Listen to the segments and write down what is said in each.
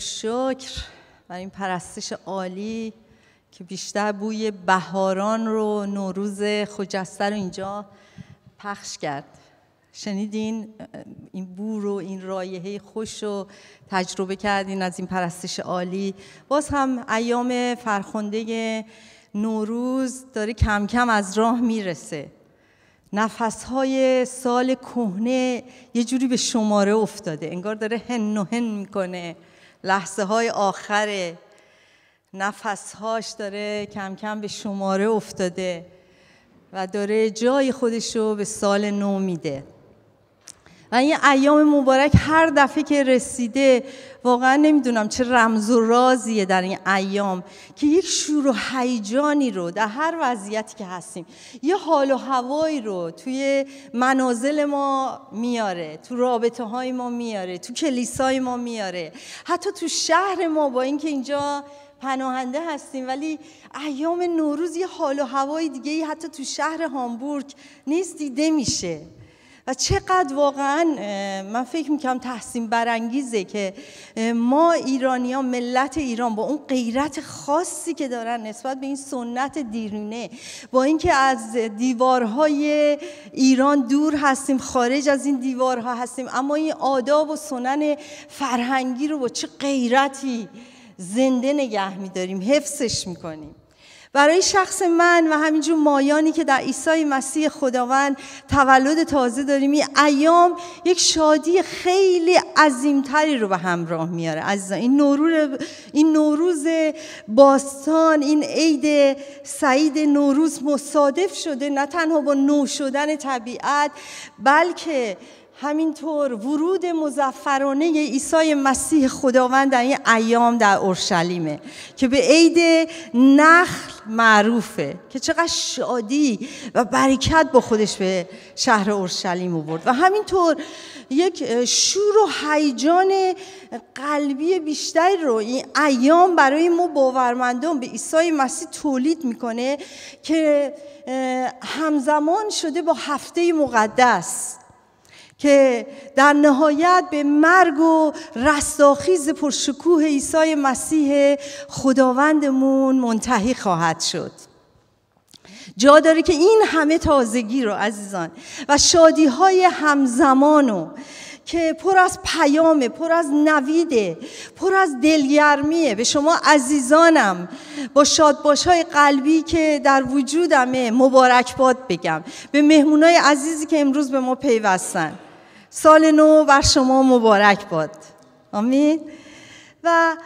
شکر و این پرستش عالی که بیشتر بوی بهاران رو نوروز خجسته رو اینجا پخش کرد شنیدین این بو رو این رایحه خوش رو تجربه کردین از این پرستش عالی باز هم ایام فرخنده نوروز داره کم کم از راه میرسه نفسهای سال کهنه یه جوری به شماره افتاده انگار داره هن و هن میکنه لحظه های آخره نفسهاش داره کم کم به شماره افتاده و داره جای خودش رو به سال نو میده و این ایام مبارک هر دفعه که رسیده واقعا نمیدونم چه رمز و رازیه در این ایام که یک شور و هیجانی رو در هر وضعیتی که هستیم یه حال و هوایی رو توی منازل ما میاره تو رابطه های ما میاره تو کلیسای ما میاره حتی تو شهر ما با اینکه اینجا پناهنده هستیم ولی ایام نوروز یه حال و هوای دیگه حتی تو شهر هامبورگ نیست دیده میشه و چقدر واقعا من فکر میکنم تحسین برانگیزه که ما ایرانی ها ملت ایران با اون غیرت خاصی که دارن نسبت به این سنت دیرینه با اینکه از دیوارهای ایران دور هستیم خارج از این دیوارها هستیم اما این آداب و سنن فرهنگی رو با چه غیرتی زنده نگه میداریم حفظش میکنیم برای شخص من و همینجور مایانی که در عیسی مسیح خداوند تولد تازه داریم این ایام یک شادی خیلی عظیمتری رو به همراه میاره عزیزان این نوروز این نوروز باستان این عید سعید نوروز مصادف شده نه تنها با نو شدن طبیعت بلکه همینطور ورود مزفرانه عیسی مسیح خداوند در این ایام در اورشلیمه که به عید نخل معروفه که چقدر شادی و برکت با خودش به شهر اورشلیم آورد و همینطور یک شور و هیجان قلبی بیشتری رو این ایام برای ما باورمندان به عیسی مسیح تولید میکنه که همزمان شده با هفته مقدس که در نهایت به مرگ و رستاخیز پرشکوه عیسی مسیح خداوندمون منتهی خواهد شد جا داره که این همه تازگی رو عزیزان و شادی های همزمانو که پر از پیامه پر از نویده پر از دلگرمیه به شما عزیزانم با شادباش های قلبی که در وجودمه باد بگم به مهمونای عزیزی که امروز به ما پیوستن سال نو بر شما مبارک باد آمین و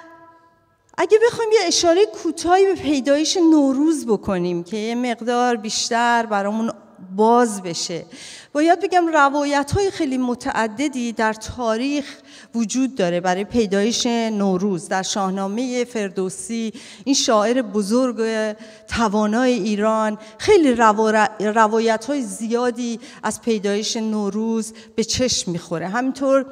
اگه بخوایم یه اشاره کوتاهی به پیدایش نوروز بکنیم که یه مقدار بیشتر برامون باز بشه باید بگم روایت های خیلی متعددی در تاریخ وجود داره برای پیدایش نوروز در شاهنامه فردوسی این شاعر بزرگ توانای ایران خیلی روایت های زیادی از پیدایش نوروز به چشم میخوره همینطور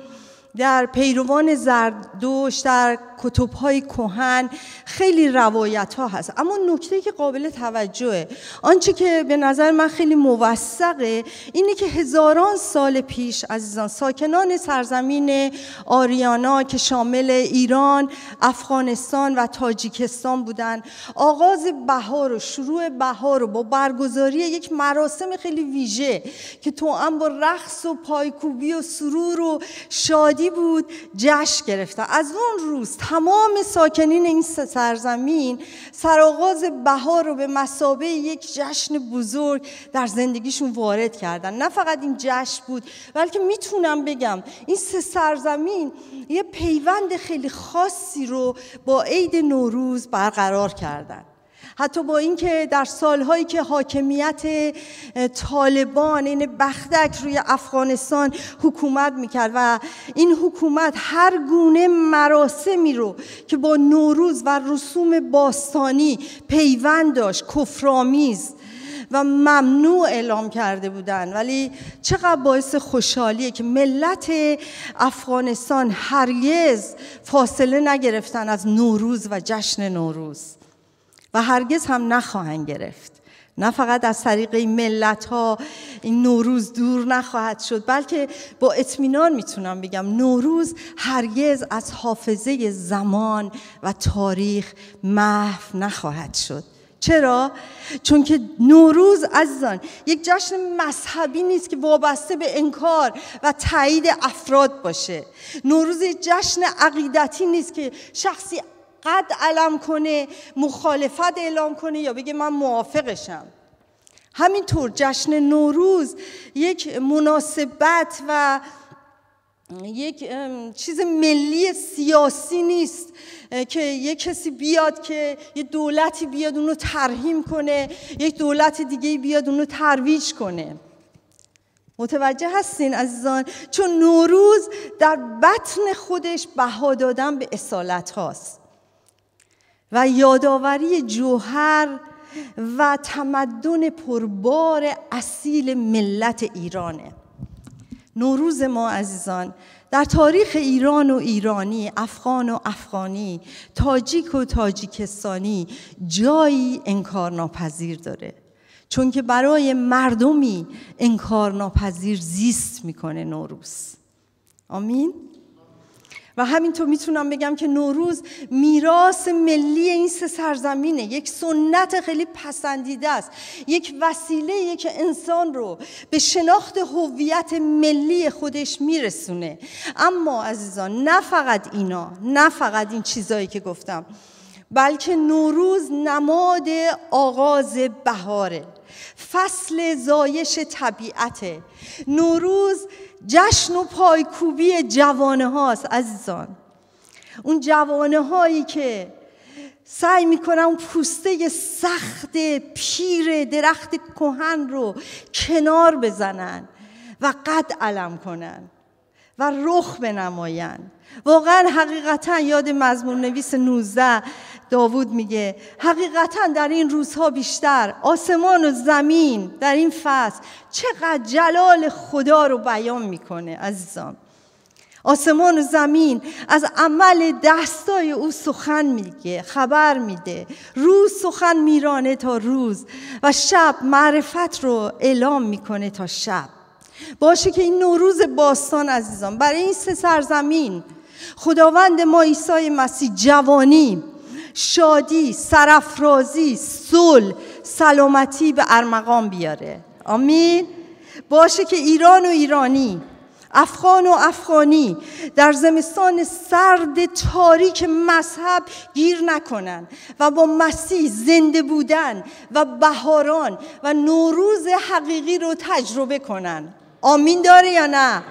در پیروان زردوش در کتب های کهن خیلی روایت ها هست اما نکته که قابل توجهه آنچه که به نظر من خیلی موثقه اینه که هزاران سال پیش عزیزان ساکنان سرزمین آریانا که شامل ایران، افغانستان و تاجیکستان بودن آغاز بهار و شروع بهار و با برگزاری یک مراسم خیلی ویژه که هم با رقص و پایکوبی و سرور و شادی بود جشن گرفتن از اون روز تمام ساکنین این سرزمین سرآغاز بهار رو به مسابه یک جشن بزرگ در زندگیشون وارد کردن نه فقط این جشن بود بلکه میتونم بگم این سه سرزمین یه پیوند خیلی خاصی رو با عید نوروز برقرار کردن حتی با اینکه در سالهایی که حاکمیت طالبان این یعنی بختک روی افغانستان حکومت میکرد و این حکومت هر گونه مراسمی رو که با نوروز و رسوم باستانی پیوند داشت کفرآمیز و ممنوع اعلام کرده بودن ولی چقدر باعث خوشحالیه که ملت افغانستان هرگز فاصله نگرفتن از نوروز و جشن نوروز و هرگز هم نخواهند گرفت نه فقط از طریق این ملت ها این نوروز دور نخواهد شد بلکه با اطمینان میتونم بگم نوروز هرگز از حافظه زمان و تاریخ محو نخواهد شد چرا؟ چون که نوروز عزیزان یک جشن مذهبی نیست که وابسته به انکار و تایید افراد باشه نوروز یک جشن عقیدتی نیست که شخصی قد علم کنه مخالفت اعلام کنه یا بگه من موافقشم همینطور جشن نوروز یک مناسبت و یک چیز ملی سیاسی نیست که یک کسی بیاد که یه دولتی بیاد اونو ترهیم کنه یک دولت دیگه بیاد اونو ترویج کنه متوجه هستین عزیزان چون نوروز در بطن خودش بها دادن به اصالت هاست و یادآوری جوهر و تمدن پربار اصیل ملت ایرانه نوروز ما عزیزان در تاریخ ایران و ایرانی، افغان و افغانی، تاجیک و تاجیکستانی جایی انکارناپذیر داره. چون که برای مردمی انکارناپذیر زیست میکنه نوروز. آمین. و همینطور میتونم بگم که نوروز میراث ملی این سه سرزمینه یک سنت خیلی پسندیده است یک وسیله که انسان رو به شناخت هویت ملی خودش میرسونه اما عزیزان نه فقط اینا نه فقط این چیزایی که گفتم بلکه نوروز نماد آغاز بهاره فصل زایش طبیعته نوروز جشن و پایکوبی جوانه هاست عزیزان اون جوانه هایی که سعی میکنن اون پوسته سخت پیر درخت کهن رو کنار بزنن و قد علم کنن و رخ بنمایند واقعا حقیقتا یاد مزمور نویس 19 داوود میگه حقیقتا در این روزها بیشتر آسمان و زمین در این فصل چقدر جلال خدا رو بیان میکنه عزیزان آسمان و زمین از عمل دستای او سخن میگه خبر میده روز سخن میرانه تا روز و شب معرفت رو اعلام میکنه تا شب باشه که این نوروز باستان عزیزان برای این سه سرزمین خداوند ما عیسی مسیح جوانی شادی سرافرازی صلح سلامتی به ارمغان بیاره آمین باشه که ایران و ایرانی افغان و افغانی در زمستان سرد تاریک مذهب گیر نکنن و با مسیح زنده بودن و بهاران و نوروز حقیقی رو تجربه کنن آمین داره یا نه؟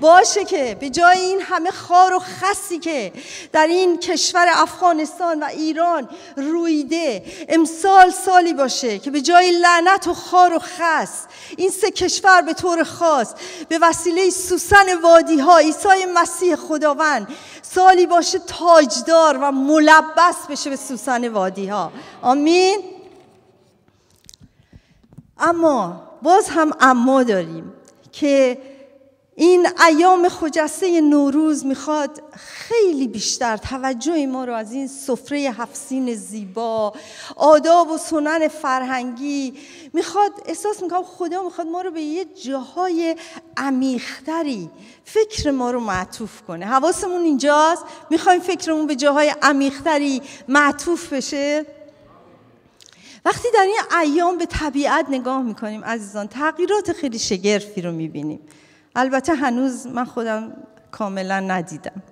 باشه که به جای این همه خار و خسی که در این کشور افغانستان و ایران رویده امسال سالی باشه که به جای لعنت و خار و خس این سه کشور به طور خاص به وسیله سوسن وادی ها عیسی مسیح خداوند سالی باشه تاجدار و ملبس بشه به سوسن وادی ها آمین اما باز هم اما داریم که این ایام خجسته نوروز میخواد خیلی بیشتر توجه ما رو از این سفره هفسین زیبا آداب و سنن فرهنگی میخواد احساس میکنم خدا میخواد ما رو به یه جاهای عمیقتری فکر ما رو معطوف کنه حواسمون اینجاست میخوایم فکرمون به جاهای عمیقتری معطوف بشه وقتی در این ایام به طبیعت نگاه میکنیم عزیزان تغییرات خیلی شگرفی رو میبینیم البته هنوز من خودم کاملا ندیدم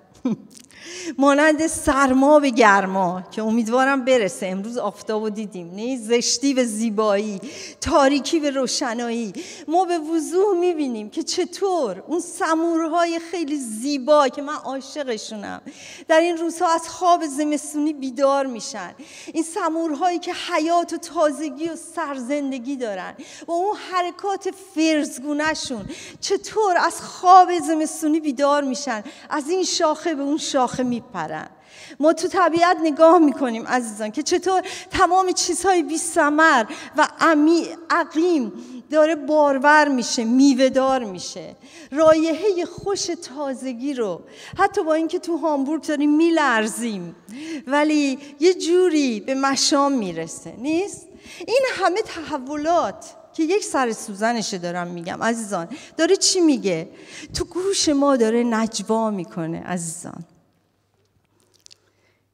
مانند سرما به گرما که امیدوارم برسه امروز آفتاب و دیدیم نه زشتی به زیبایی تاریکی به روشنایی ما به وضوح میبینیم که چطور اون سمورهای خیلی زیبا که من عاشقشونم در این روزها از خواب زمستونی بیدار میشن این سمورهایی که حیات و تازگی و سرزندگی دارن و اون حرکات فرزگونهشون چطور از خواب زمستونی بیدار میشن از این شاخه به اون شاخه شاخه میپرن ما تو طبیعت نگاه میکنیم عزیزان که چطور تمام چیزهای بی سمر و عقیم داره بارور میشه میوهدار میشه رایحه خوش تازگی رو حتی با اینکه تو هامبورگ داریم میلرزیم ولی یه جوری به مشام میرسه نیست این همه تحولات که یک سر سوزنشه دارم میگم عزیزان داره چی میگه تو گوش ما داره نجوا میکنه عزیزان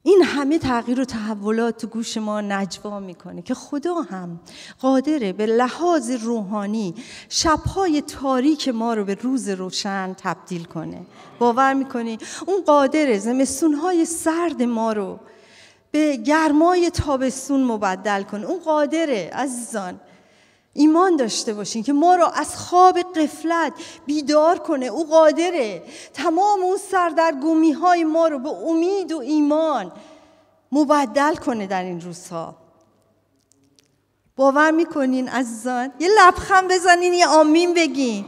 این همه تغییر و تحولات تو گوش ما نجوا میکنه که خدا هم قادره به لحاظ روحانی شبهای تاریک ما رو به روز روشن تبدیل کنه باور میکنی اون قادره زمستونهای سرد ما رو به گرمای تابستون مبدل کنه اون قادره عزیزان ایمان داشته باشین که ما را از خواب قفلت بیدار کنه او قادره تمام اون سردرگومی های ما رو به امید و ایمان مبدل کنه در این روزها باور میکنین عزیزان یه لبخند بزنین یه آمین بگین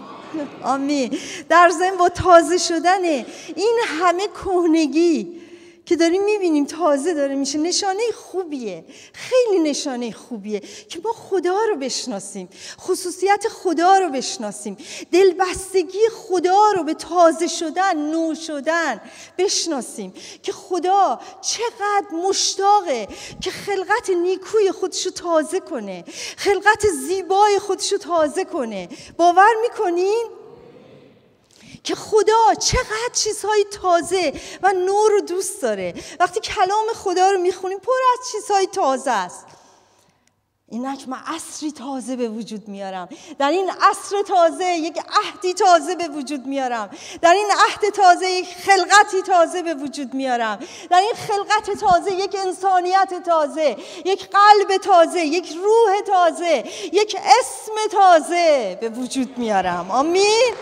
آمین در زن با تازه شدن این همه کهنگی که داریم میبینیم تازه داره میشه نشانه خوبیه خیلی نشانه خوبیه که ما خدا رو بشناسیم خصوصیت خدا رو بشناسیم دلبستگی خدا رو به تازه شدن نو شدن بشناسیم که خدا چقدر مشتاقه که خلقت نیکوی خودش رو تازه کنه خلقت زیبای خودش رو تازه کنه باور میکنین؟ که خدا چقدر چیزهای تازه و نور رو دوست داره وقتی کلام خدا رو میخونیم پر از چیزهای تازه است اینک من عصری تازه به وجود میارم در این عصر تازه یک عهدی تازه به وجود میارم در این عهد تازه یک خلقتی تازه به وجود میارم در این خلقت تازه یک انسانیت تازه یک قلب تازه یک روح تازه یک اسم تازه به وجود میارم آمین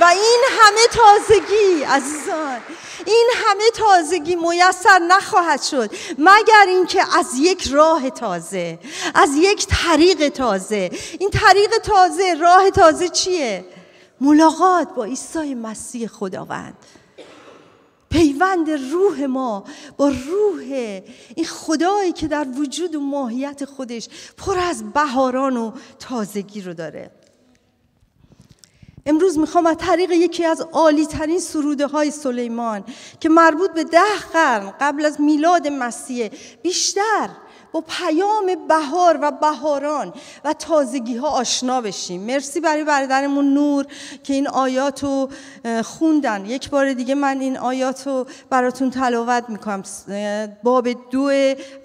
و این همه تازگی عزیزان این همه تازگی میسر نخواهد شد مگر اینکه از یک راه تازه از یک طریق تازه این طریق تازه راه تازه چیه ملاقات با عیسی مسیح خداوند پیوند روح ما با روح این خدایی که در وجود و ماهیت خودش پر از بهاران و تازگی رو داره امروز میخوام از طریق یکی از عالی ترین سروده های سلیمان که مربوط به ده قرن قبل از میلاد مسیح بیشتر با پیام بهار و بهاران و تازگی ها آشنا بشیم مرسی برای برادرمون نور که این آیات رو خوندن یک بار دیگه من این آیات رو براتون تلاوت میکنم باب دو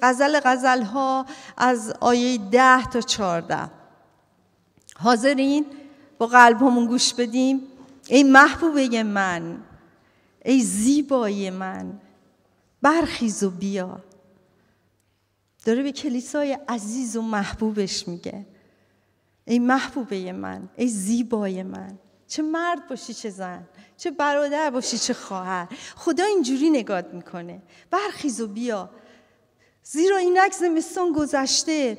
غزل غزل ها از آیه ده تا چارده حاضرین؟ با قلبمون گوش بدیم ای محبوبه من ای زیبایی من برخیز و بیا داره به کلیسای عزیز و محبوبش میگه ای محبوبه من ای زیبای من چه مرد باشی چه زن چه برادر باشی چه خواهر خدا اینجوری نگاه میکنه برخیز و بیا زیرا اینک زمستان گذشته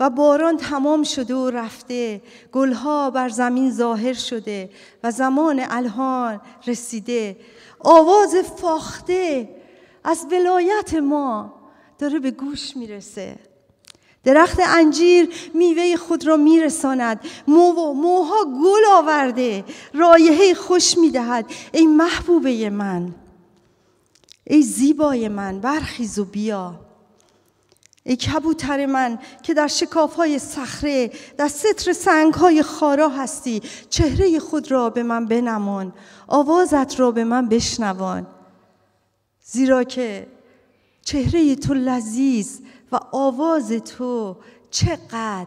و باران تمام شده و رفته گلها بر زمین ظاهر شده و زمان الهان رسیده آواز فاخته از ولایت ما داره به گوش میرسه درخت انجیر میوه خود را میرساند مو موها گل آورده رایحه خوش میدهد ای محبوبه من ای زیبای من برخیز و بیا ای کبوتر من که در شکاف های صخره در ستر سنگ های خارا هستی چهره خود را به من بنمان آوازت را به من بشنوان زیرا که چهره تو لذیذ و آواز تو چقدر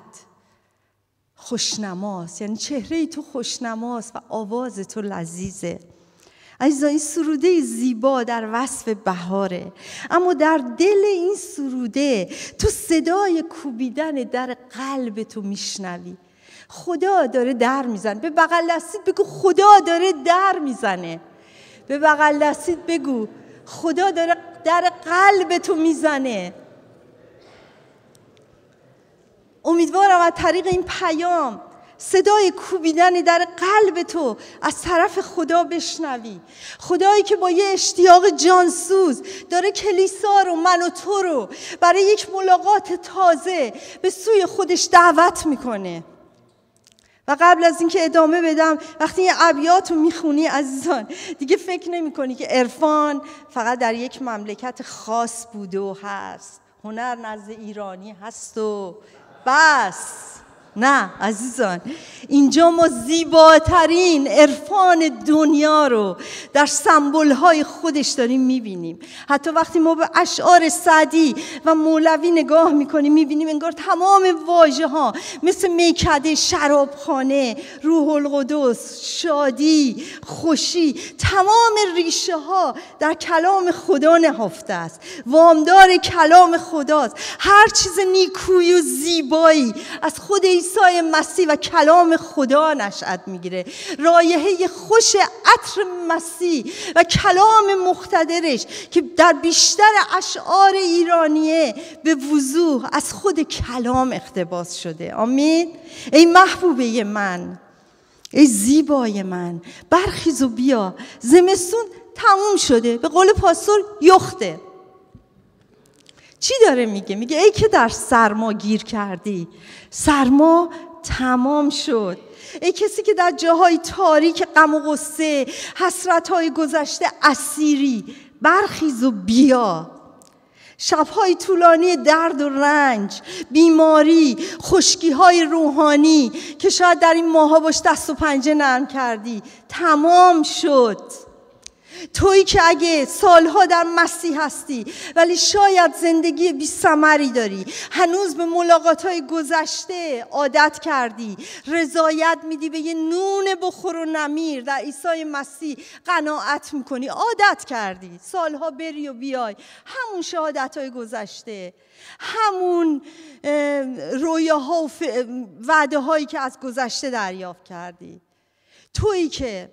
خوشنماست یعنی چهره تو خوشنماست و آواز تو لذیذه عزیزان این سروده زیبا در وصف بهاره اما در دل این سروده تو صدای کوبیدن در قلب تو میشنوی خدا داره در میزنه به بغل دستید بگو خدا داره در میزنه به بغل دستید بگو خدا داره در قلب تو میزنه امیدوارم از طریق این پیام صدای کوبیدن در قلب تو از طرف خدا بشنوی خدایی که با یه اشتیاق جانسوز داره کلیسا رو من و تو رو برای یک ملاقات تازه به سوی خودش دعوت میکنه و قبل از اینکه ادامه بدم وقتی این ابیات رو میخونی عزیزان دیگه فکر نمی کنی که عرفان فقط در یک مملکت خاص بوده و هست هنر نزد ایرانی هست و بس نه عزیزان اینجا ما زیباترین عرفان دنیا رو در های خودش داریم میبینیم حتی وقتی ما به اشعار سعدی و مولوی نگاه میکنیم میبینیم انگار تمام واژه ها مثل میکده شرابخانه روح القدس شادی خوشی تمام ریشه ها در کلام خدا نهفته است وامدار کلام خداست هر چیز نیکوی و زیبایی از خود ای عیسی مسیح و کلام خدا نشأت میگیره رایحه خوش عطر مسیح و کلام مختدرش که در بیشتر اشعار ایرانیه به وضوح از خود کلام اقتباس شده آمین ای محبوبه من ای زیبای من برخیز و بیا زمستون تموم شده به قول پاسور یخته چی داره میگه میگه ای که در سرما گیر کردی سرما تمام شد ای کسی که در جاهای تاریک غم و غصه حسرت های گذشته اسیری برخیز و بیا شبهای طولانی درد و رنج بیماری خشکی های روحانی که شاید در این ماها باش دست و پنجه نرم کردی تمام شد توی که اگه سالها در مسیح هستی ولی شاید زندگی بی سمری داری هنوز به ملاقات های گذشته عادت کردی رضایت میدی به یه نون بخور و نمیر در عیسی مسیح قناعت میکنی عادت کردی سالها بری و بیای همون شهادت های گذشته همون رویاها و وعده هایی که از گذشته دریافت کردی تویی که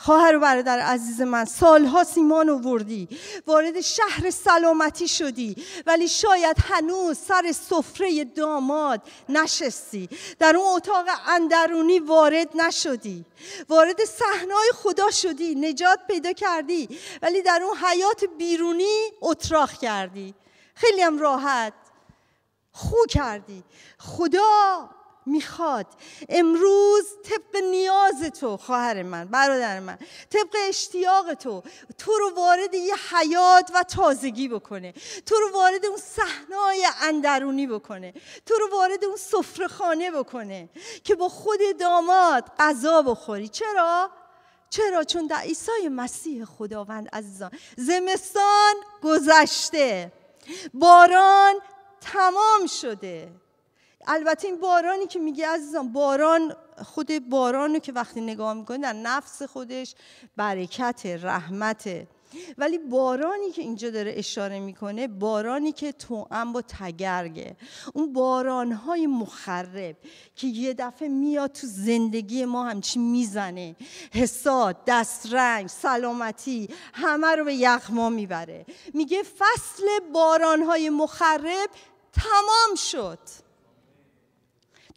خواهر و برادر عزیز من سالها سیمان وردی، وارد شهر سلامتی شدی ولی شاید هنوز سر سفره داماد نشستی در اون اتاق اندرونی وارد نشدی وارد صحنای خدا شدی نجات پیدا کردی ولی در اون حیات بیرونی اتراخ کردی خیلی هم راحت خو کردی خدا میخواد امروز طبق نیاز تو خواهر من برادر من طبق اشتیاق تو تو رو وارد یه حیات و تازگی بکنه تو رو وارد اون صحنای اندرونی بکنه تو رو وارد اون خانه بکنه که با خود داماد غذا بخوری چرا چرا چون در عیسی مسیح خداوند عزیزان زمستان گذشته باران تمام شده البته این بارانی که میگه عزیزم باران خود باران رو که وقتی نگاه میکنه در نفس خودش برکت رحمت ولی بارانی که اینجا داره اشاره میکنه بارانی که توأم با تگرگه اون بارانهای مخرب که یه دفعه میاد تو زندگی ما همچی میزنه حساد دسترنج سلامتی همه رو به یخما میبره میگه فصل بارانهای مخرب تمام شد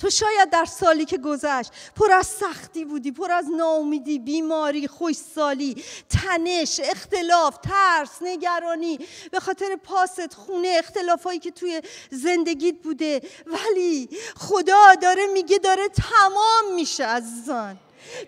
تو شاید در سالی که گذشت پر از سختی بودی پر از ناامیدی بیماری خوشسالی تنش اختلاف ترس نگرانی به خاطر پاست خونه اختلافایی که توی زندگیت بوده ولی خدا داره میگه داره تمام میشه عزیزان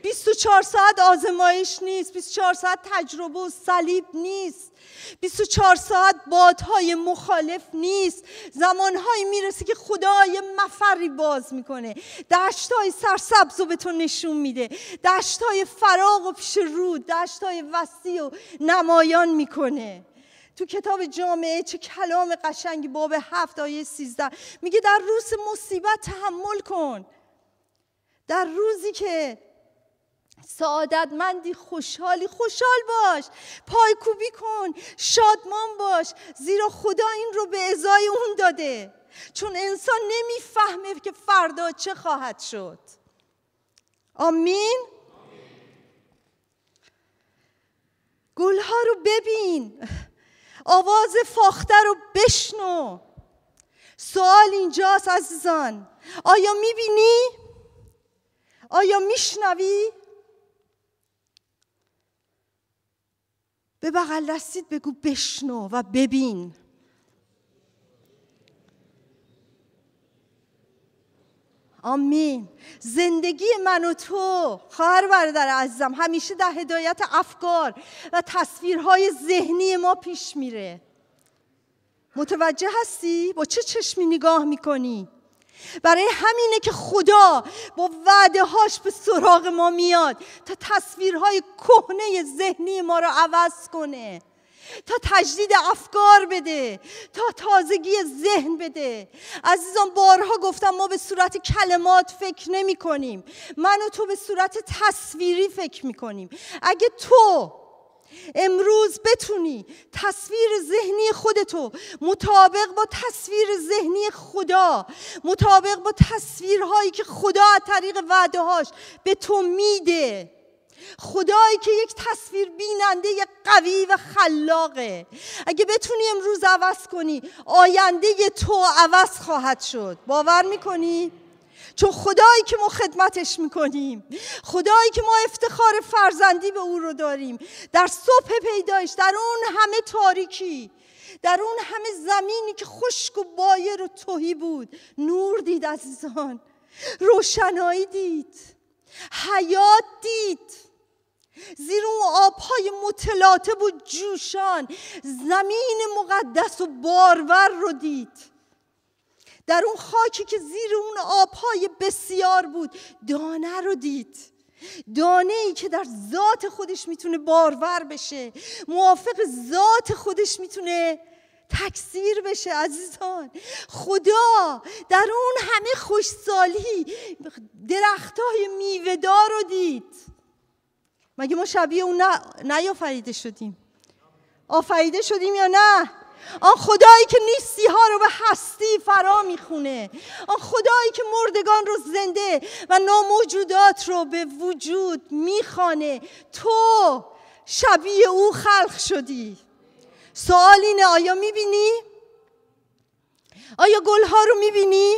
24 ساعت آزمایش نیست 24 ساعت تجربه و صلیب نیست 24 ساعت بادهای مخالف نیست زمانهایی میرسه که خدا یه مفری باز میکنه دشتهای سرسبز رو به تو نشون میده دشتهای فراغ و پیش رود دشتهای وسیع و نمایان میکنه تو کتاب جامعه چه کلام قشنگی باب هفت آیه سیزده میگه در روز مصیبت تحمل کن در روزی که سعادتمندی خوشحالی خوشحال باش پایکوبی کن شادمان باش زیرا خدا این رو به ازای اون داده چون انسان نمیفهمه که فردا چه خواهد شد آمین گلها رو ببین آواز فاخته رو بشنو سوال اینجاست عزیزان آیا میبینی؟ آیا میشنوی؟ به بغل دستید بگو بشنو و ببین آمین زندگی من و تو خواهر برادر عزیزم همیشه در هدایت افکار و تصویرهای ذهنی ما پیش میره متوجه هستی با چه چشمی نگاه میکنی برای همینه که خدا با وعده هاش به سراغ ما میاد تا تصویرهای کهنه ذهنی ما رو عوض کنه تا تجدید افکار بده تا تازگی ذهن بده عزیزان بارها گفتم ما به صورت کلمات فکر نمی کنیم من و تو به صورت تصویری فکر می کنیم اگه تو امروز بتونی تصویر ذهنی خودتو مطابق با تصویر ذهنی خدا مطابق با تصویرهایی که خدا از طریق وعده به تو میده خدایی که یک تصویر بیننده قوی و خلاقه اگه بتونی امروز عوض کنی آینده تو عوض خواهد شد باور میکنی؟ چون خدایی که ما خدمتش میکنیم خدایی که ما افتخار فرزندی به او رو داریم در صبح پیدایش در اون همه تاریکی در اون همه زمینی که خشک و بایر و توهی بود نور دید عزیزان روشنایی دید حیات دید زیر اون آبهای متلاطب و جوشان زمین مقدس و بارور رو دید در اون خاکی که زیر اون آبهای بسیار بود دانه رو دید دانه ای که در ذات خودش میتونه بارور بشه موافق ذات خودش میتونه تکثیر بشه عزیزان خدا در اون همه خوشسالی درختای میوهدار رو دید مگه ما شبیه اون نیافریده شدیم آفریده شدیم یا نه آن خدایی که نیستی ها رو به هستی فرا میخونه آن خدایی که مردگان رو زنده و ناموجودات رو به وجود میخانه تو شبیه او خلق شدی سوال اینه آیا میبینی؟ آیا گلها رو میبینی؟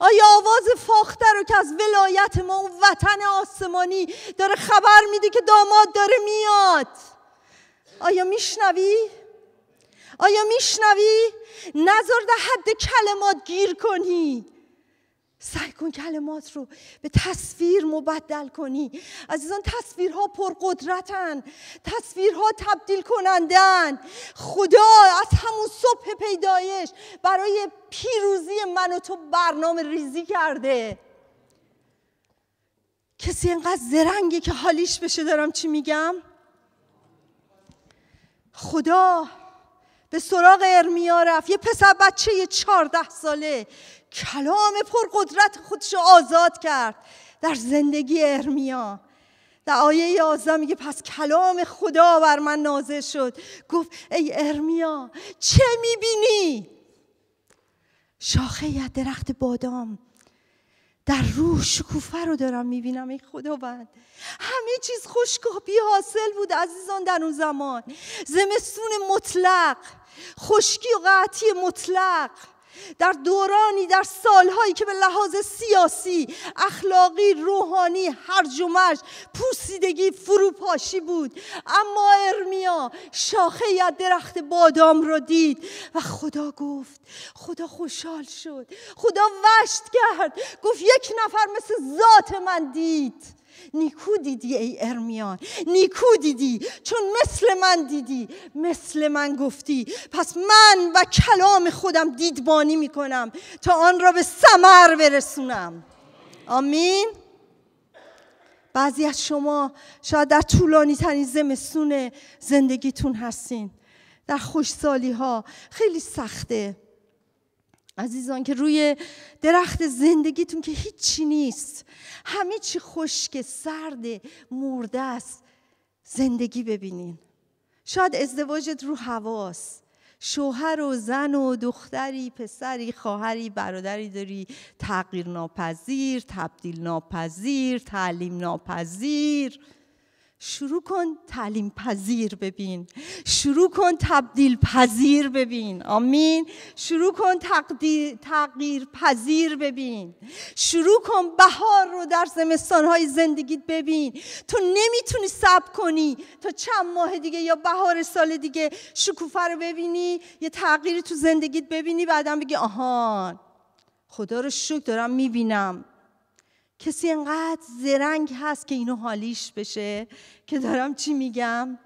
آیا آواز فاخته رو که از ولایت ما و وطن آسمانی داره خبر میده که داماد داره میاد آیا میشنوی؟ آیا میشنوی؟ نظر در حد کلمات گیر کنی سعی کن کلمات رو به تصویر مبدل کنی عزیزان تصویرها پرقدرتن تصویرها تبدیل کنندن خدا از همون صبح پیدایش برای پیروزی من و تو برنامه ریزی کرده کسی اینقدر زرنگه که حالیش بشه دارم چی میگم خدا به سراغ ارمیا رفت یه پسر بچه یه چارده ساله کلام قدرت خودش آزاد کرد در زندگی ارمیا در آیه 11 میگه پس کلام خدا بر من نازل شد گفت ای ارمیا چه میبینی شاخه از درخت بادام در روح شکوفه رو دارم میبینم ای خداوند همه چیز خوشگاه حاصل بود عزیزان در اون زمان زمستون مطلق خشکی و مطلق در دورانی در سالهایی که به لحاظ سیاسی اخلاقی روحانی هرج و مرج پوسیدگی فروپاشی بود اما ارمیا شاخه یا درخت بادام را دید و خدا گفت خدا خوشحال شد خدا وشت کرد گفت یک نفر مثل ذات من دید نیکو دیدی ای ارمیان نیکو دیدی چون مثل من دیدی مثل من گفتی پس من و کلام خودم دیدبانی میکنم تا آن را به سمر برسونم آمین بعضی از شما شاید در طولانی ترین زمستون زندگیتون هستین در خوشسالی ها خیلی سخته عزیزان که روی درخت زندگیتون که هیچی نیست همه چی خشک سرد مرده است زندگی ببینین شاید ازدواجت رو هواست شوهر و زن و دختری پسری خواهری برادری داری تغییر ناپذیر تبدیل ناپذیر تعلیم ناپذیر شروع کن تعلیم پذیر ببین شروع کن تبدیل پذیر ببین آمین شروع کن تغییر پذیر ببین شروع کن بهار رو در زمستانهای زندگیت ببین تو نمیتونی صبر کنی تا چند ماه دیگه یا بهار سال دیگه شکوفه رو ببینی یه تغییری تو زندگیت ببینی بعدم بگی آهان خدا رو شکر دارم میبینم کسی انقدر زرنگ هست که اینو حالیش بشه که دارم چی میگم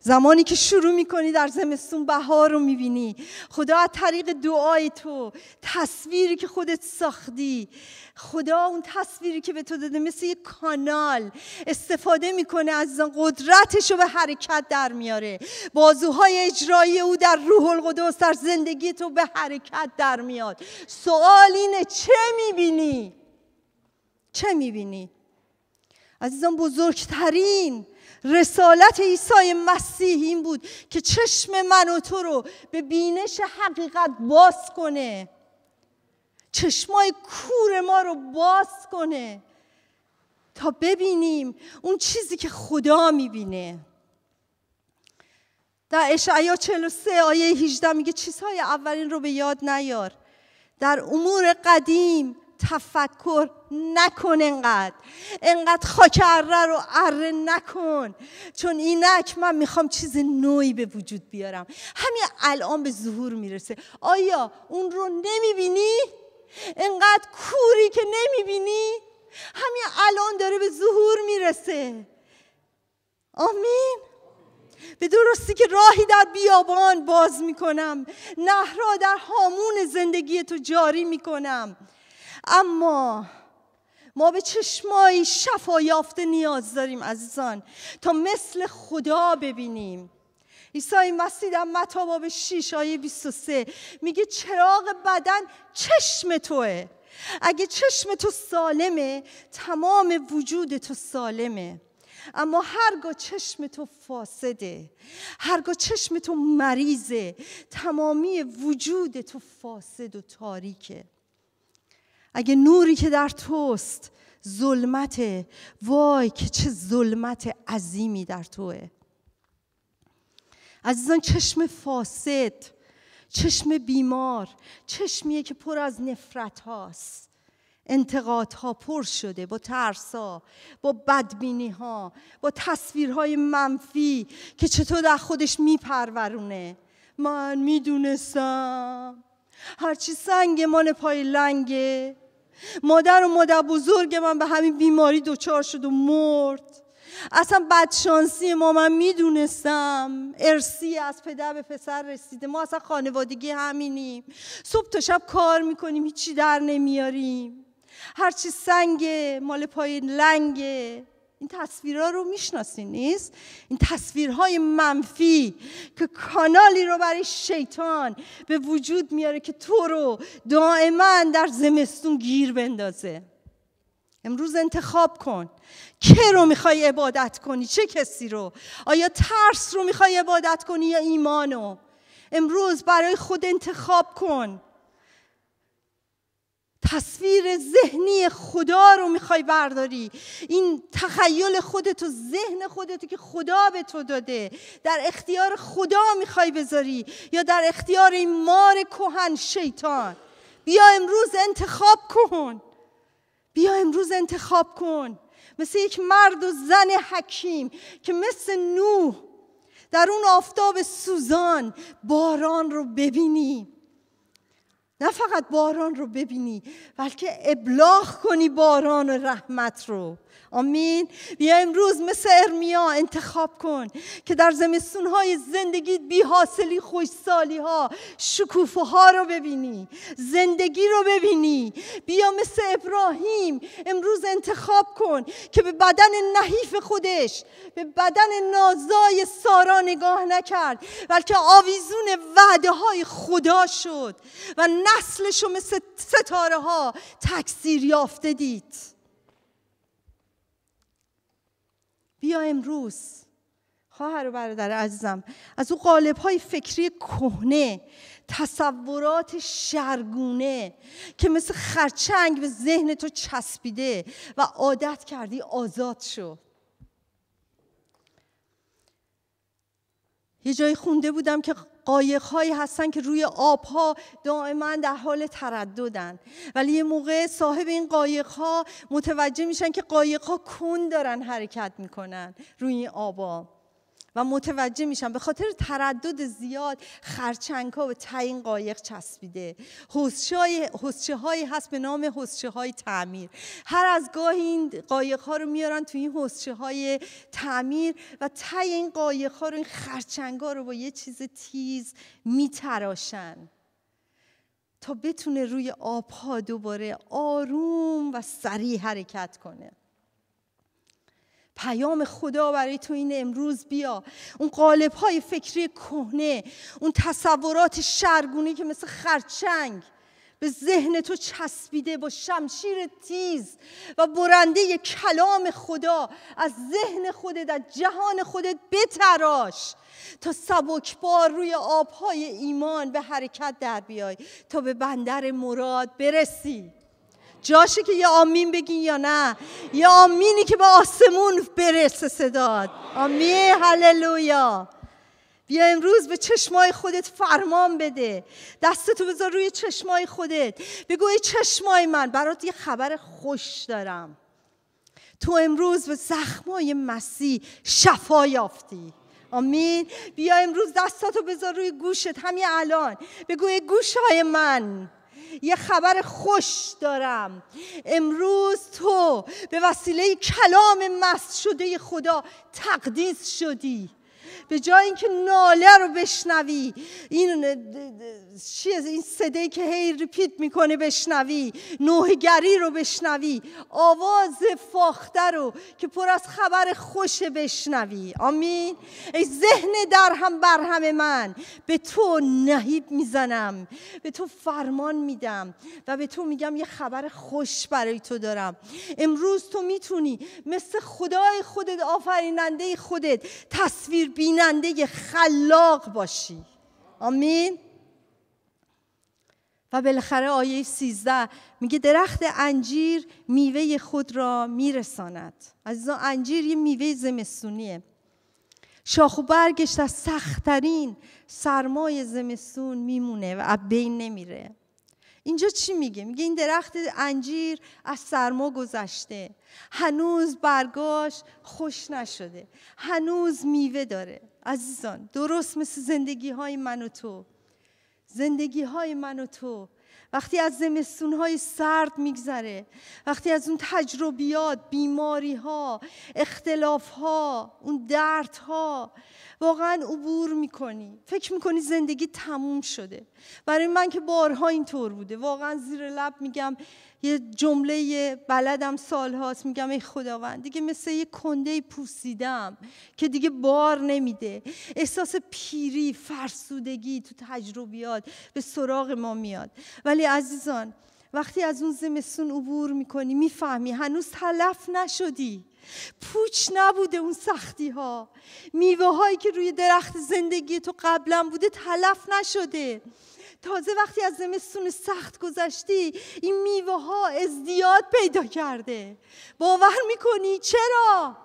زمانی که شروع میکنی در زمستون بهار رو میبینی خدا از طریق دعای تو تصویری که خودت ساختی خدا اون تصویری که به تو داده مثل یک کانال استفاده میکنه از قدرتش رو به حرکت در میاره بازوهای اجرایی او در روح القدس در زندگی تو به حرکت در میاد سوال اینه چه میبینی؟ چه میبینی؟ عزیزان بزرگترین رسالت عیسی مسیح این بود که چشم من و تو رو به بینش حقیقت باز کنه چشمای کور ما رو باز کنه تا ببینیم اون چیزی که خدا میبینه در اشعیا 43 آیه 18 میگه چیزهای اولین رو به یاد نیار در امور قدیم تفکر نکن انقدر انقدر خاک اره رو اره نکن چون اینک من میخوام چیز نوعی به وجود بیارم همین الان به ظهور میرسه آیا اون رو نمیبینی؟ انقدر کوری که نمیبینی؟ همین الان داره به ظهور میرسه آمین به درستی که راهی در بیابان باز میکنم نهرها در هامون زندگی تو جاری میکنم اما ما به چشمایی شفا یافته نیاز داریم عزیزان تا مثل خدا ببینیم عیسی مسیح در متی باب 6 آیه 23 میگه چراغ بدن چشم توه اگه چشم تو سالمه تمام وجود تو سالمه اما هرگاه چشم تو فاسده هرگاه چشم تو مریضه تمامی وجود تو فاسد و تاریکه اگه نوری که در توست ظلمته وای که چه ظلمت عظیمی در توه عزیزان چشم فاسد چشم بیمار چشمیه که پر از نفرت هاست انتقاد ها پر شده با ترسا، با بدبینی ها با های منفی که چطور در خودش میپرورونه من میدونستم هرچی سنگ مان پای لنگه مادر و مادر بزرگ من به همین بیماری دچار شد و مرد اصلا بدشانسی ما من میدونستم ارسی از پدر به پسر رسیده ما اصلا خانوادگی همینیم صبح تا شب کار میکنیم هیچی در نمیاریم هرچی سنگ مال پای لنگه این تصویرها رو میشناسین نیست این تصویرهای منفی که کانالی رو برای شیطان به وجود میاره که تو رو دائما در زمستون گیر بندازه امروز انتخاب کن که رو میخوای عبادت کنی چه کسی رو آیا ترس رو میخوای عبادت کنی یا ایمان رو امروز برای خود انتخاب کن تصویر ذهنی خدا رو میخوای برداری این تخیل خودت و ذهن خودت که خدا به تو داده در اختیار خدا میخوای بذاری یا در اختیار این مار کهن شیطان بیا امروز انتخاب کن بیا امروز انتخاب کن مثل یک مرد و زن حکیم که مثل نوح در اون آفتاب سوزان باران رو ببینیم نه فقط باران رو ببینی بلکه ابلاغ کنی باران رحمت رو آمین بیا امروز مثل ارمیا انتخاب کن که در زمستون های زندگیت بی حاصلی خوش سالی ها شکوفه ها رو ببینی زندگی رو ببینی بیا مثل ابراهیم امروز انتخاب کن که به بدن نحیف خودش به بدن نازای سارا نگاه نکرد بلکه آویزون وعده های خدا شد و نسلش رو مثل ستاره ها تکثیر یافته دید بیا امروز خواهر و برادر عزیزم از اون قالب های فکری کهنه تصورات شرگونه که مثل خرچنگ به ذهن تو چسبیده و عادت کردی آزاد شو یه جایی خونده بودم که قایق هایی هستن که روی آب ها دائما در حال ترددند. ولی یه موقع صاحب این قایق ها متوجه میشن که قایق ها کون دارن حرکت میکنن روی این ها. و متوجه میشم به خاطر تردد زیاد خرچنگ ها به تی قایق چسبیده حسچه های هست به نام حسچه های تعمیر هر از گاهی این قایق ها رو میارن تو این حسچه های تعمیر و تی این قایق ها رو این خرچنگ ها رو با یه چیز تیز میتراشن تا بتونه روی آبها دوباره آروم و سریع حرکت کنه پیام خدا برای تو این امروز بیا اون قالب های فکری کهنه اون تصورات شرگونی که مثل خرچنگ به ذهن تو چسبیده با شمشیر تیز و برنده کلام خدا از ذهن خودت از جهان خودت بتراش تا سبکبار روی آبهای ایمان به حرکت در بیای تا به بندر مراد برسی جاشه که یه آمین بگین یا نه یه آمینی که به آسمون برسه صداد آمین هللویا بیا امروز به چشمای خودت فرمان بده دستتو بذار روی چشمای خودت بگو ای چشمای من برات یه خبر خوش دارم تو امروز به زخمای مسی شفا یافتی آمین بیا امروز دستاتو بذار روی گوشت همین الان بگو ای گوش من یه خبر خوش دارم امروز تو به وسیله کلام مست شده خدا تقدیس شدی به جای اینکه ناله رو بشنوی این چیز این صدایی که هی ریپیت میکنه بشنوی نوهگری رو بشنوی آواز فاخته رو که پر از خبر خوش بشنوی آمین ای ذهن در هم بر هم من به تو نهیب میزنم به تو فرمان میدم و به تو میگم یه خبر خوش برای تو دارم امروز تو میتونی مثل خدای خودت آفریننده خودت تصویر بین بیننده خلاق باشی آمین و بالاخره آیه 13 میگه درخت انجیر میوه خود را میرساند عزیزان انجیر یه میوه زمستونیه شاخ و برگش در سختترین سرمای زمستون میمونه و بین نمیره اینجا چی میگه میگه این درخت انجیر از سرما گذشته هنوز برگاش خوش نشده هنوز میوه داره عزیزان درست مثل زندگی های من و تو زندگی های من و تو وقتی از زمستونهای سرد میگذره وقتی از اون تجربیات بیماری ها اختلاف ها اون درد ها واقعا عبور میکنی فکر میکنی زندگی تموم شده برای من که بارها اینطور بوده واقعا زیر لب میگم یه جمله بلدم سال هاست میگم ای خداوند دیگه مثل یه کنده پوسیدم که دیگه بار نمیده احساس پیری فرسودگی تو تجربیات به سراغ ما میاد ولی عزیزان وقتی از اون زمستون عبور میکنی میفهمی هنوز تلف نشدی پوچ نبوده اون سختی ها میوه هایی که روی درخت زندگی تو قبلا بوده تلف نشده تازه وقتی از زمستون سخت گذشتی این میوه ها ازدیاد پیدا کرده باور میکنی چرا؟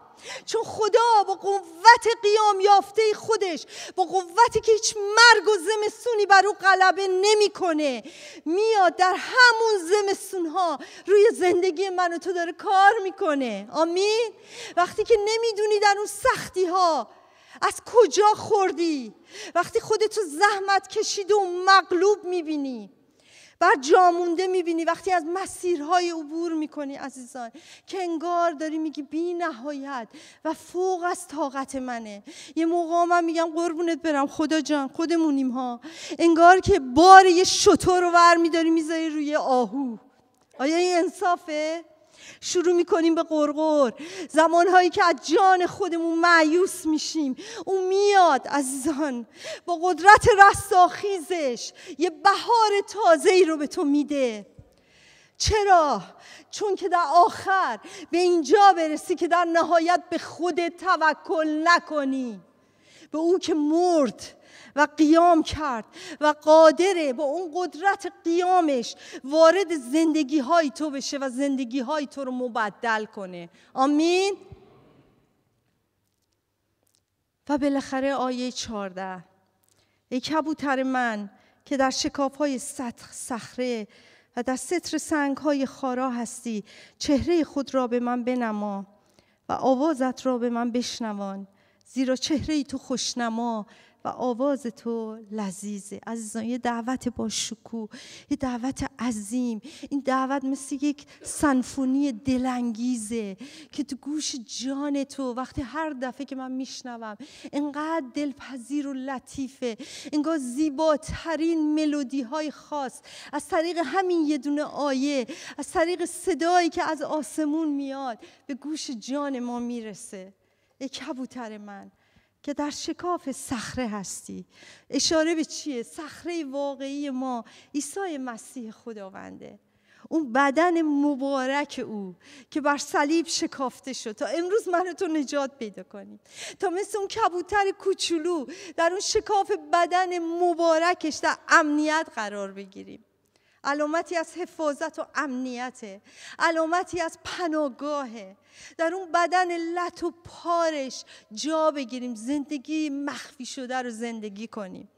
چون خدا با قوت قیام یافته خودش با قوتی که هیچ مرگ و زمستونی بر او غلبه نمیکنه میاد در همون زمستون ها روی زندگی من و تو داره کار میکنه آمین وقتی که نمیدونی در اون سختی ها از کجا خوردی وقتی خودتو زحمت کشید و مغلوب میبینی بر جامونده میبینی وقتی از مسیرهای عبور میکنی عزیزان که انگار داری میگی بی نهایت و فوق از طاقت منه یه موقع من میگم قربونت برم خدا جان خودمونیم ها انگار که بار یه شطور رو ور میداری میذاری روی آهو آیا این انصافه؟ شروع میکنیم به قرقر زمانهایی که از جان خودمون معیوس میشیم او میاد عزیزان با قدرت رستاخیزش یه بهار تازه ای رو به تو میده چرا؟ چون که در آخر به اینجا برسی که در نهایت به خودت توکل نکنی به او که مرد و قیام کرد و قادره با اون قدرت قیامش وارد زندگی های تو بشه و زندگی های تو رو مبدل کنه آمین و بالاخره آیه چارده ای کبوتر من که در شکاف های صخره و در ستر سنگ های خارا هستی چهره خود را به من بنما و آوازت را به من بشنوان زیرا چهره ای تو خوشنما و آواز تو لذیذه عزیزان یه دعوت با شکو یه دعوت عظیم این دعوت مثل یک سنفونی دلانگیزه که تو گوش جان تو وقتی هر دفعه که من میشنوم انقدر دلپذیر و لطیفه انگار زیباترین ملودی های خاص از طریق همین یه دونه آیه از طریق صدایی که از آسمون میاد به گوش جان ما میرسه ای کبوتر من که در شکاف صخره هستی اشاره به چیه صخره واقعی ما عیسی مسیح خداونده اون بدن مبارک او که بر صلیب شکافته شد تا امروز من تو نجات پیدا کنیم تا مثل اون کبوتر کوچولو در اون شکاف بدن مبارکش در امنیت قرار بگیریم علامتی از حفاظت و امنیته علامتی از پناهگاهه در اون بدن لط و پارش جا بگیریم زندگی مخفی شده رو زندگی کنیم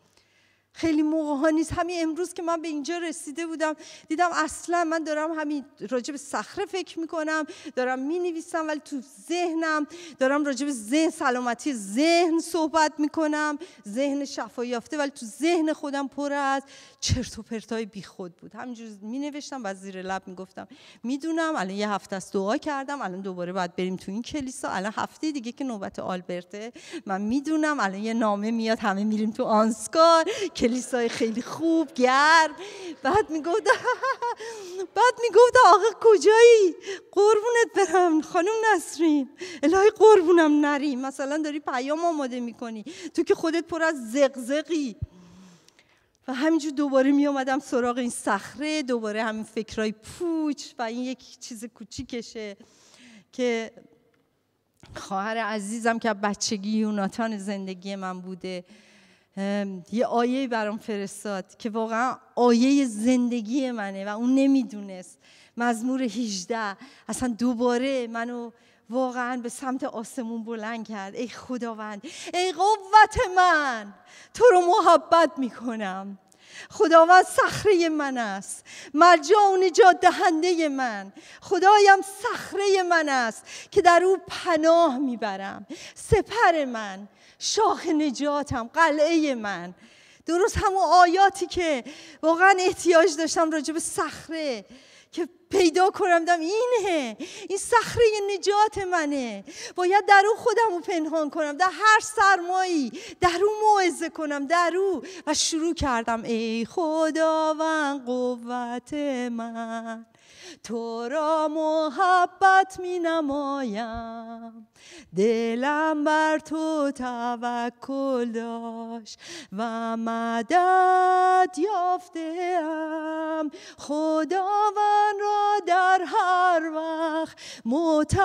خیلی موقع ها نیست همین امروز که من به اینجا رسیده بودم دیدم اصلا من دارم همین راجب صخره فکر میکنم دارم مینویسم ولی تو ذهنم دارم راجب ذهن سلامتی ذهن صحبت میکنم ذهن شفا یافته ولی تو ذهن خودم پر از چرت و پرتای بیخود بود همینجور مینوشتم و زیر لب میگفتم میدونم الان یه هفته است دعا کردم الان دوباره باید بریم تو این کلیسا الان هفته دیگه که نوبت آلبرته من میدونم الان یه نامه میاد همه میریم تو آنسکار کلیسای خیلی خوب گرم بعد میگفت بعد میگفت آقا کجایی قربونت برم خانم نسرین الهی قربونم نری مثلا داری پیام آماده میکنی تو که خودت پر از زقزقی و همینجور دوباره می آمدم سراغ این صخره دوباره همین فکرای پوچ و این یک چیز کوچیکشه که خواهر عزیزم که بچگی یوناتان زندگی من بوده یه آیه برام فرستاد که واقعا آیه زندگی منه و اون نمیدونست مزمور 18 اصلا دوباره منو واقعا به سمت آسمون بلند کرد ای خداوند ای قوت من تو رو محبت میکنم خداوند صخره من است و نجات دهنده من خدایم صخره من است که در او پناه میبرم سپر من شاخ نجاتم قلعه من درست همون آیاتی که واقعا احتیاج داشتم به صخره که پیدا کنم دم اینه این صخره نجات منه باید در او خودم رو پنهان کنم در هر سرمایی در او موعظه کنم در او و شروع کردم ای خداوند قوت من تو را محبت می نمایم دلم بر تو توکل داشت و مدد یافته خداوند را در هر وقت متبارک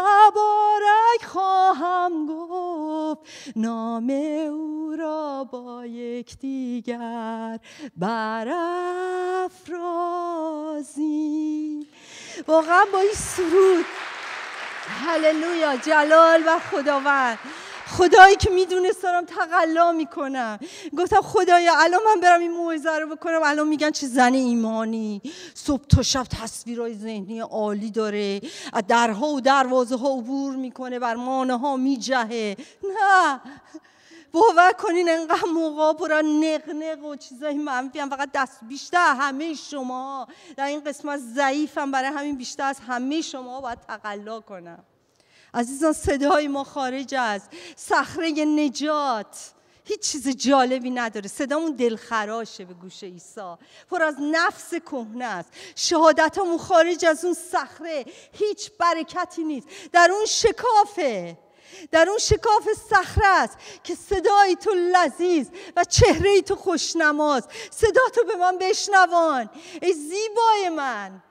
خواهم گفت نام او را با یکدیگر برافرازیم واقعا با این سرود هللویا جلال و خداوند خدایی که میدونست دارم تقلا میکنم گفتم خدایا الان من برم این موعظه رو بکنم الان میگن چه زن ایمانی صبح تا شب تصویرهای ذهنی عالی داره از درها و دروازه ها عبور میکنه بر مانه ها میجهه نه باور کنین انقدر موقع پر نقنق و چیزای منفی هم فقط دست بیشتر همه شما در این قسمت ضعیفم برای همین بیشتر از همه شما باید تقلا کنم عزیزان صدای ما خارج از صخره نجات هیچ چیز جالبی نداره صدامون دلخراشه به گوش عیسی پر از نفس کهنه است شهادتمون خارج از اون صخره هیچ برکتی نیست در اون شکافه در اون شکاف صخره است که صدای تو لذیذ و چهره تو خوشنماز صدا تو به من بشنوان ای زیبای من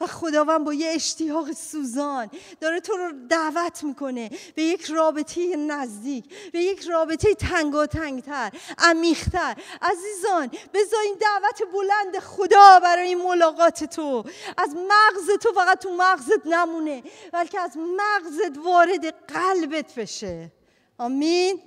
و خداوند با یه اشتیاق سوزان داره تو رو دعوت میکنه به یک رابطه نزدیک به یک رابطه تنگتر، عمیقتر عزیزان این دعوت بلند خدا برای این ملاقات تو از مغز تو فقط تو مغزت نمونه بلکه از مغزت وارد قلبت بشه آمین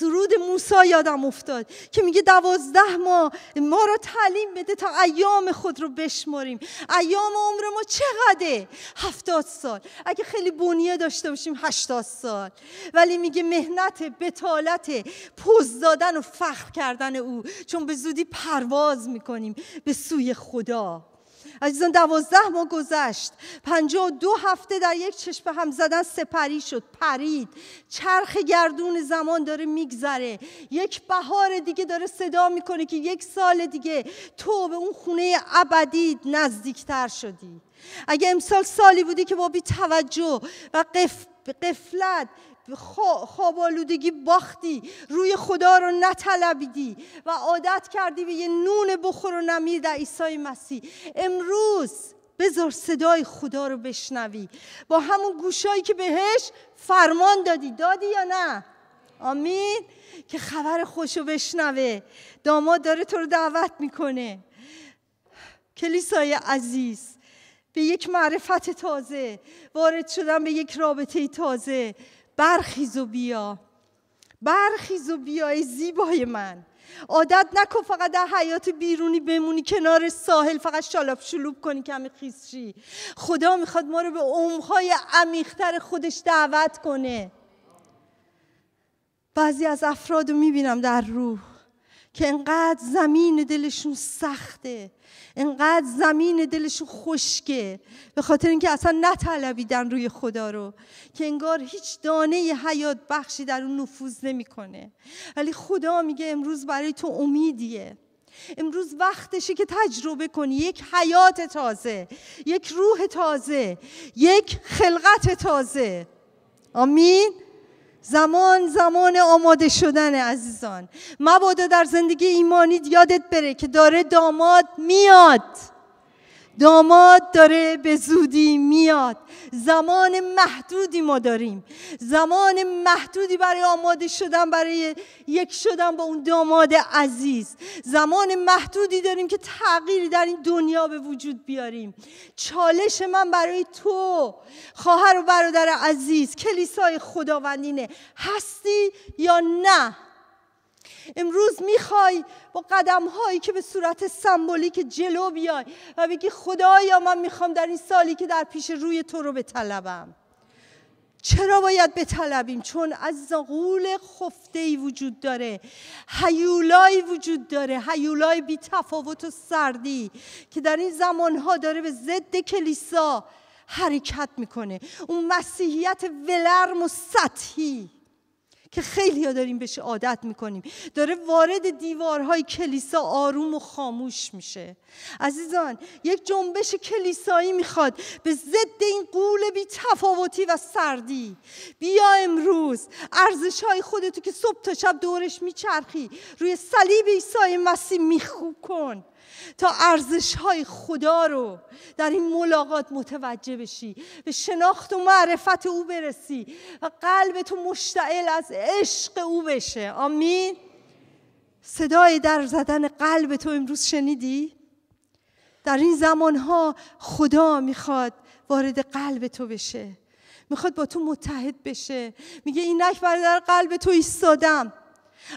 سرود موسا یادم افتاد که میگه دوازده ماه ما را تعلیم بده تا ایام خود رو بشماریم ایام عمر ما چقدره هفتاد سال اگه خیلی بنیه داشته باشیم هشتاد سال ولی میگه مهنت بتالت پوز دادن و فخر کردن او چون به زودی پرواز میکنیم به سوی خدا عزیزان دوازده ما گذشت پنجاه دو هفته در یک چشم هم زدن سپری شد پرید چرخ گردون زمان داره میگذره یک بهار دیگه داره صدا میکنه که یک سال دیگه تو به اون خونه ابدی نزدیکتر شدی اگه امسال سالی بودی که با بی توجه و قف قفلت خواب آلودگی باختی روی خدا رو نطلبیدی و عادت کردی به یه نون بخور و نمیر در عیسی مسیح امروز بذار صدای خدا رو بشنوی با همون گوشایی که بهش فرمان دادی دادی یا نه آمین که خبر خوش رو بشنوه داماد داره تو رو دعوت میکنه کلیسای عزیز به یک معرفت تازه وارد شدن به یک رابطه تازه برخیز و بیا برخیز و ای زیبای من عادت نکن فقط در حیات بیرونی بمونی کنار ساحل فقط شالاپ شلوب کنی کمی خیزشی خدا میخواد ما رو به عمقهای عمیقتر خودش دعوت کنه بعضی از افراد رو میبینم در روح که انقدر زمین دلشون سخته انقدر زمین دلشون خشکه به خاطر اینکه اصلا نطلبیدن روی خدا رو که انگار هیچ دانه حیات بخشی در اون نفوذ نمیکنه ولی خدا میگه امروز برای تو امیدیه امروز وقتشه که تجربه کنی یک حیات تازه یک روح تازه یک خلقت تازه آمین زمان زمان آماده شدن عزیزان مبادا در زندگی ایمانیت یادت بره که داره داماد میاد داماد داره به زودی میاد زمان محدودی ما داریم زمان محدودی برای آماده شدن برای یک شدن با اون داماد عزیز زمان محدودی داریم که تغییری در این دنیا به وجود بیاریم چالش من برای تو خواهر و برادر عزیز کلیسای خداوندینه هستی یا نه امروز میخوای با قدم هایی که به صورت سمبولیک جلو بیای و بگی خدایا من میخوام در این سالی که در پیش روی تو رو بطلبم چرا باید بطلبیم چون از زغول خفته ای وجود داره هیولایی وجود داره هیولای بی تفاوت و سردی که در این زمانها داره به ضد کلیسا حرکت میکنه اون مسیحیت ولرم و سطحی که خیلی ها داریم بهش عادت میکنیم داره وارد دیوارهای کلیسا آروم و خاموش میشه عزیزان یک جنبش کلیسایی میخواد به ضد این قول بی تفاوتی و سردی بیا امروز ارزش های خودتو که صبح تا شب دورش میچرخی روی صلیب عیسی مسیح میخوب کن تا ارزش های خدا رو در این ملاقات متوجه بشی به شناخت و معرفت او برسی و قلب تو مشتعل از عشق او بشه آمین صدای در زدن قلب تو امروز شنیدی؟ در این زمانها خدا میخواد وارد قلب تو بشه میخواد با تو متحد بشه میگه اینک در قلب تو ایستادم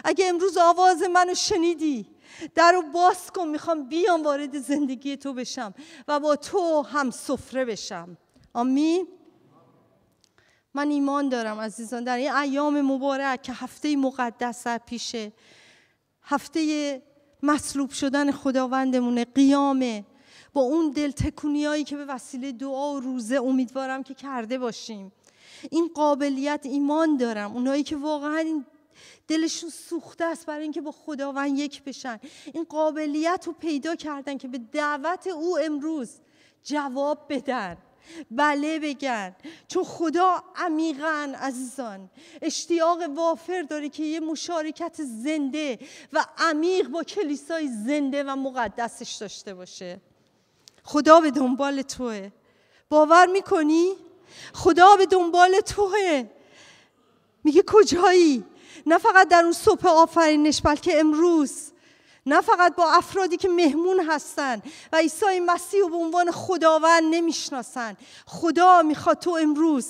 اگه امروز آواز منو شنیدی در رو باز کن میخوام بیام وارد زندگی تو بشم و با تو هم سفره بشم آمین من ایمان دارم عزیزان در این ایام مبارک که هفته مقدس در پیشه هفته مصلوب شدن خداوندمونه قیامه با اون دل تکونیایی که به وسیله دعا و روزه امیدوارم که کرده باشیم این قابلیت ایمان دارم اونایی که واقعا این دلشون سوخته است برای اینکه با خداوند یک بشن این قابلیت رو پیدا کردن که به دعوت او امروز جواب بدن بله بگن چون خدا عمیقا عزیزان اشتیاق وافر داره که یه مشارکت زنده و عمیق با کلیسای زنده و مقدسش داشته باشه خدا به دنبال توه باور میکنی؟ خدا به دنبال توه میگه کجایی؟ نه فقط در اون صبح آفرینش بلکه امروز نه فقط با افرادی که مهمون هستند و عیسی مسیح رو به عنوان خداوند نمیشناسن. خدا میخواد تو امروز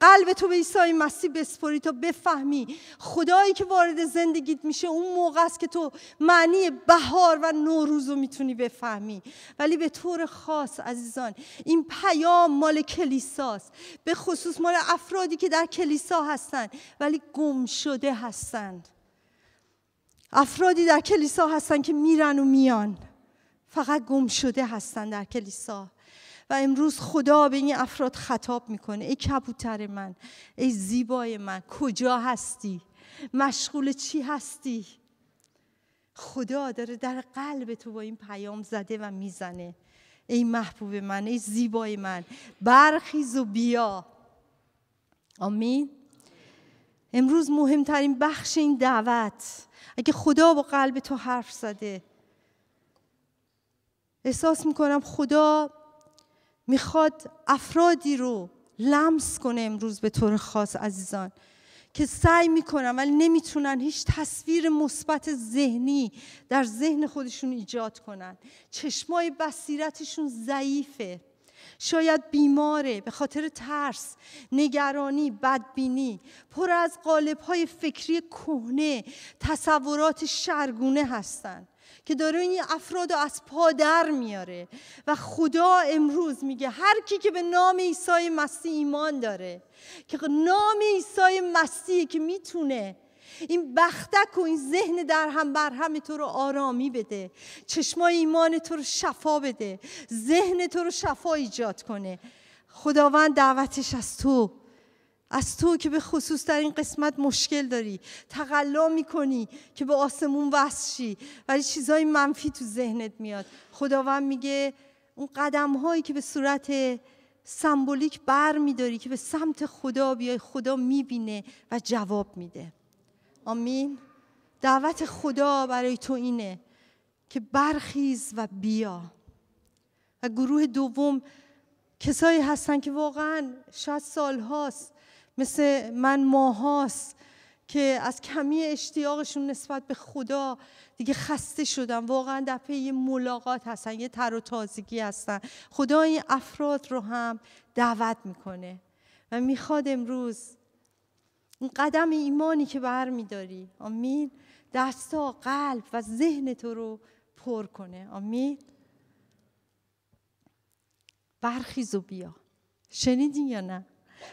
قلب تو به عیسی مسیح بسپری تا بفهمی خدایی که وارد زندگیت میشه اون موقع است که تو معنی بهار و نوروز رو میتونی بفهمی ولی به طور خاص عزیزان این پیام مال کلیساست به خصوص مال افرادی که در کلیسا هستند ولی گم شده هستند افرادی در کلیسا هستن که میرن و میان فقط گم شده هستن در کلیسا و امروز خدا به این افراد خطاب میکنه ای کبوتر من ای زیبای من کجا هستی مشغول چی هستی خدا داره در قلب تو با این پیام زده و میزنه ای محبوب من ای زیبای من برخیز و بیا آمین امروز مهمترین بخش این دعوت اگه خدا با قلب تو حرف زده احساس میکنم خدا میخواد افرادی رو لمس کنه امروز به طور خاص عزیزان که سعی میکنن ولی نمیتونن هیچ تصویر مثبت ذهنی در ذهن خودشون ایجاد کنن چشمای بصیرتشون ضعیفه شاید بیماره به خاطر ترس نگرانی بدبینی پر از های فکری کهنه تصورات شرگونه هستند که داره این افراد رو از پا در میاره و خدا امروز میگه هر کی که به نام عیسی مسیح ایمان داره که نام عیسی مسیح که میتونه این بختک و این ذهن در هم بر هم تو رو آرامی بده چشمای ایمان تو رو شفا بده ذهن تو رو شفا ایجاد کنه خداوند دعوتش از تو از تو که به خصوص در این قسمت مشکل داری تقلا میکنی که به آسمون وصل ولی چیزای منفی تو ذهنت میاد خداوند میگه اون قدم هایی که به صورت سمبولیک بر میداری که به سمت خدا بیای خدا میبینه و جواب میده آمین دعوت خدا برای تو اینه که برخیز و بیا و گروه دوم کسایی هستن که واقعا شاید سال هاست مثل من ماهاست که از کمی اشتیاقشون نسبت به خدا دیگه خسته شدن واقعا در ملاقات هستن یه تر و تازگی هستن خدا این افراد رو هم دعوت میکنه و میخواد امروز این قدم ایمانی که بر میداری آمین دستا قلب و ذهن تو رو پر کنه آمین برخیز و بیا شنیدین یا نه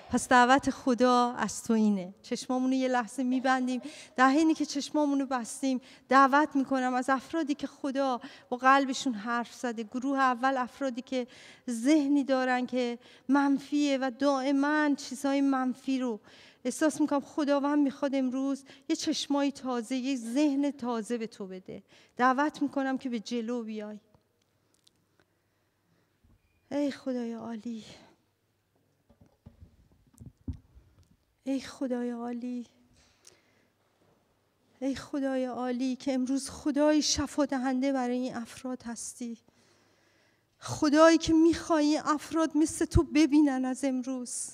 پس دعوت خدا از تو اینه چشمامون رو یه لحظه میبندیم در حینی که چشمامون رو بستیم دعوت میکنم از افرادی که خدا با قلبشون حرف زده گروه اول افرادی که ذهنی دارن که منفیه و دائما چیزهای منفی رو احساس میکنم خداوند میخواد امروز یه چشمای تازه یه ذهن تازه به تو بده دعوت میکنم که به جلو بیای ای خدای عالی ای خدای عالی ای خدای عالی که امروز خدای شفا دهنده برای این افراد هستی خدایی که میخوای افراد مثل تو ببینن از امروز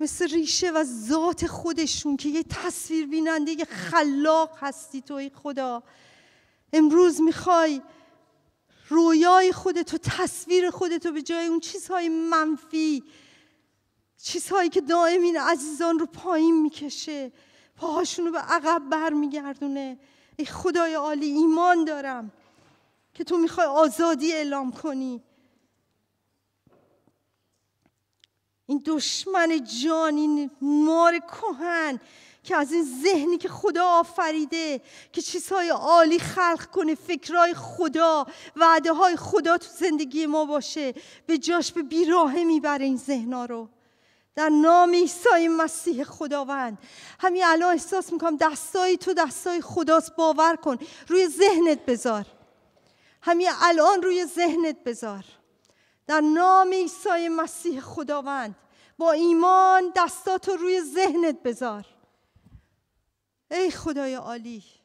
مثل ریشه و ذات خودشون که یه تصویر بیننده یه خلاق هستی تو خدا امروز میخوای رویای خودتو تصویر خودتو به جای اون چیزهای منفی چیزهایی که دائم این عزیزان رو پایین میکشه پاهاشون رو به عقب برمیگردونه ای خدای عالی ایمان دارم که تو میخوای آزادی اعلام کنی این دشمن جان این مار کهن که از این ذهنی که خدا آفریده که چیزهای عالی خلق کنه فکرهای خدا وعده های خدا تو زندگی ما باشه به جاش به بیراهه میبره این ذهنها رو در نام عیسی مسیح خداوند همین الان احساس میکنم دستای تو دستای خداست باور کن روی ذهنت بذار همین الان روی ذهنت بذار در نام عیسی مسیح خداوند با ایمان دستات رو روی ذهنت بذار ای خدای عالی